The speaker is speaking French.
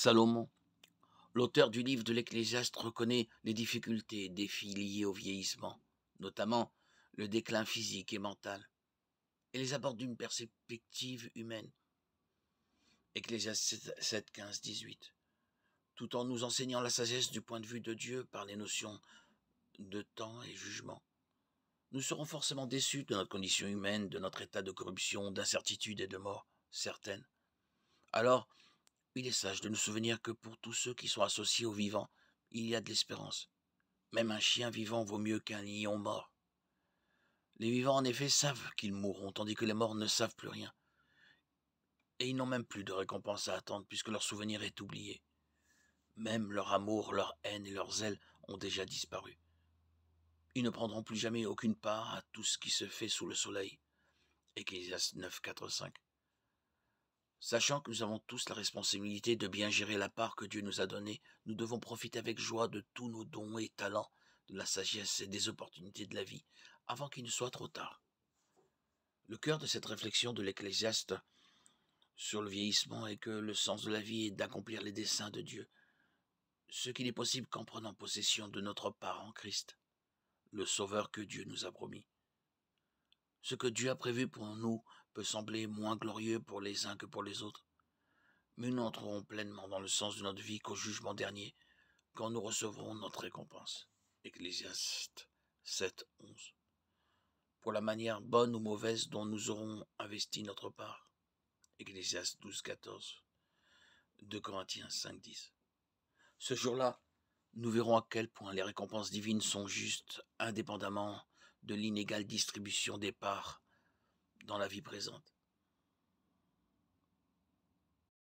Salomon, l'auteur du livre de l'Ecclésiaste reconnaît les difficultés et défis liés au vieillissement, notamment le déclin physique et mental, et les aborde d'une perspective humaine. Ecclésiaste 7, 15, 18. Tout en nous enseignant la sagesse du point de vue de Dieu par les notions de temps et jugement. Nous serons forcément déçus de notre condition humaine, de notre état de corruption, d'incertitude et de mort certaine. Alors, il est sage de nous souvenir que pour tous ceux qui sont associés aux vivants, il y a de l'espérance. Même un chien vivant vaut mieux qu'un lion mort. Les vivants, en effet, savent qu'ils mourront, tandis que les morts ne savent plus rien. Et ils n'ont même plus de récompense à attendre, puisque leur souvenir est oublié. Même leur amour, leur haine et leur zèle ont déjà disparu. Ils ne prendront plus jamais aucune part à tout ce qui se fait sous le soleil. 9, 4, Sachant que nous avons tous la responsabilité de bien gérer la part que Dieu nous a donnée, nous devons profiter avec joie de tous nos dons et talents, de la sagesse et des opportunités de la vie, avant qu'il ne soit trop tard. Le cœur de cette réflexion de l'Ecclésiaste sur le vieillissement est que le sens de la vie est d'accomplir les desseins de Dieu, ce qui est possible qu'en prenant possession de notre part en Christ, le Sauveur que Dieu nous a promis. Ce que Dieu a prévu pour nous peut sembler moins glorieux pour les uns que pour les autres, mais nous entrerons pleinement dans le sens de notre vie qu'au jugement dernier, quand nous recevrons notre récompense. Ecclésiaste 7, 11. Pour la manière bonne ou mauvaise dont nous aurons investi notre part. Ecclésiaste 12, 14. 2 Corinthiens 5, 10. Ce jour-là, nous verrons à quel point les récompenses divines sont justes, indépendamment de l'inégale distribution des parts dans la vie présente.